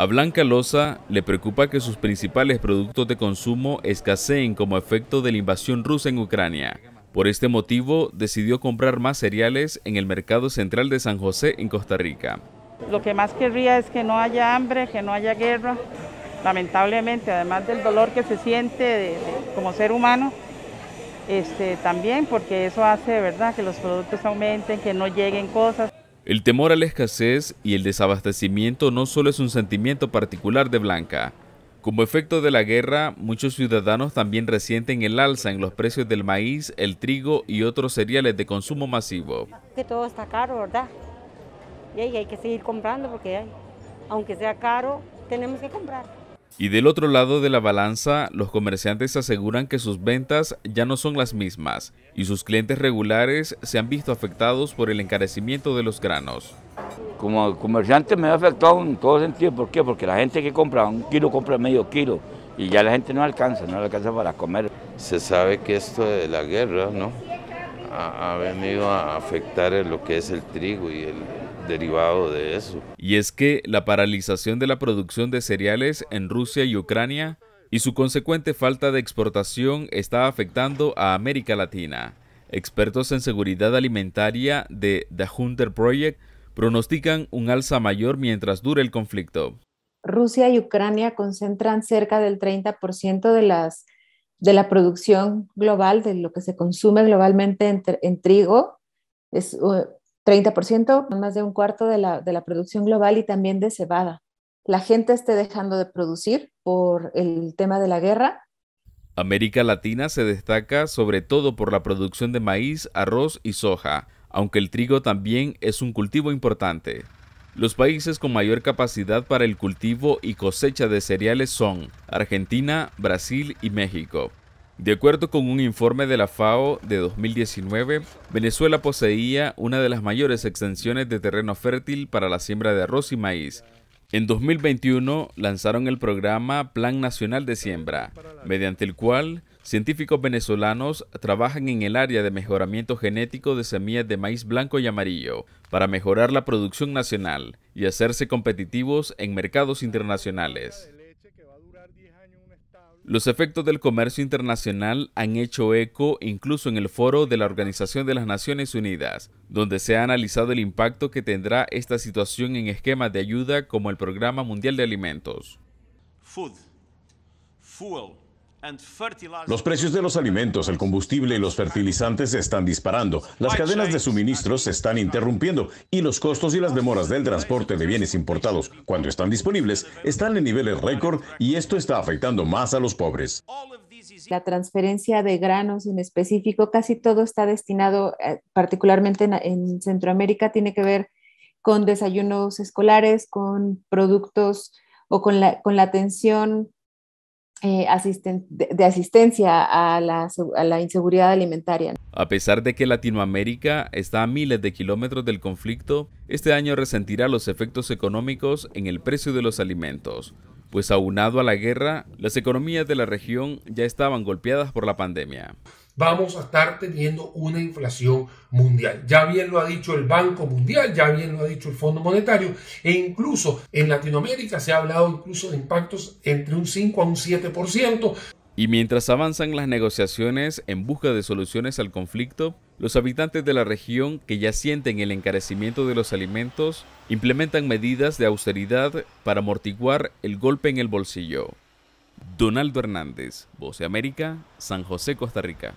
A Blanca Loza le preocupa que sus principales productos de consumo escaseen como efecto de la invasión rusa en Ucrania. Por este motivo, decidió comprar más cereales en el mercado central de San José, en Costa Rica. Lo que más querría es que no haya hambre, que no haya guerra. Lamentablemente, además del dolor que se siente como ser humano, este, también porque eso hace, ¿verdad?, que los productos aumenten, que no lleguen cosas. El temor a la escasez y el desabastecimiento no solo es un sentimiento particular de Blanca. Como efecto de la guerra, muchos ciudadanos también resienten el alza en los precios del maíz, el trigo y otros cereales de consumo masivo. Que todo está caro, ¿verdad? Y hay que seguir comprando porque aunque sea caro, tenemos que comprar. Y del otro lado de la balanza, los comerciantes aseguran que sus ventas ya no son las mismas y sus clientes regulares se han visto afectados por el encarecimiento de los granos. Como comerciante me ha afectado en todo sentido, ¿por qué? Porque la gente que compra un kilo compra medio kilo y ya la gente no alcanza, no alcanza para comer. Se sabe que esto de la guerra ¿no? ha venido a afectar lo que es el trigo y el, derivado de eso. Y es que la paralización de la producción de cereales en Rusia y Ucrania y su consecuente falta de exportación está afectando a América Latina. Expertos en seguridad alimentaria de The Hunter Project pronostican un alza mayor mientras dure el conflicto. Rusia y Ucrania concentran cerca del 30% de, las, de la producción global, de lo que se consume globalmente en, en trigo. Es uh, 30%, más de un cuarto de la, de la producción global y también de cebada. La gente esté dejando de producir por el tema de la guerra. América Latina se destaca sobre todo por la producción de maíz, arroz y soja, aunque el trigo también es un cultivo importante. Los países con mayor capacidad para el cultivo y cosecha de cereales son Argentina, Brasil y México. De acuerdo con un informe de la FAO de 2019, Venezuela poseía una de las mayores extensiones de terreno fértil para la siembra de arroz y maíz. En 2021 lanzaron el programa Plan Nacional de Siembra, mediante el cual científicos venezolanos trabajan en el área de mejoramiento genético de semillas de maíz blanco y amarillo para mejorar la producción nacional y hacerse competitivos en mercados internacionales. Los efectos del comercio internacional han hecho eco incluso en el foro de la Organización de las Naciones Unidas, donde se ha analizado el impacto que tendrá esta situación en esquemas de ayuda como el Programa Mundial de Alimentos. Food, los precios de los alimentos, el combustible y los fertilizantes se están disparando. Las cadenas de suministros se están interrumpiendo y los costos y las demoras del transporte de bienes importados cuando están disponibles están en niveles récord y esto está afectando más a los pobres. La transferencia de granos en específico, casi todo está destinado, eh, particularmente en, Centroamérica, tiene que ver con desayunos escolares, con productos o con la, con la atención eh, de, asistencia a la, a la, inseguridad alimentaria. A pesar de que Latinoamérica está a miles de kilómetros del conflicto, este año resentirá los efectos económicos en el precio de los alimentos, pues aunado a la guerra, las economías de la región ya estaban golpeadas por la pandemia vamos a estar teniendo una inflación mundial. Ya bien lo ha dicho el Banco Mundial, ya bien lo ha dicho el Fondo Monetario, e incluso en Latinoamérica se ha hablado incluso de impactos entre un 5 a un 7%. Y mientras avanzan las negociaciones en busca de soluciones al conflicto, los habitantes de la región que ya sienten el encarecimiento de los alimentos implementan medidas de austeridad para amortiguar el golpe en el bolsillo. Donaldo Hernández, Voce América, San José, Costa Rica.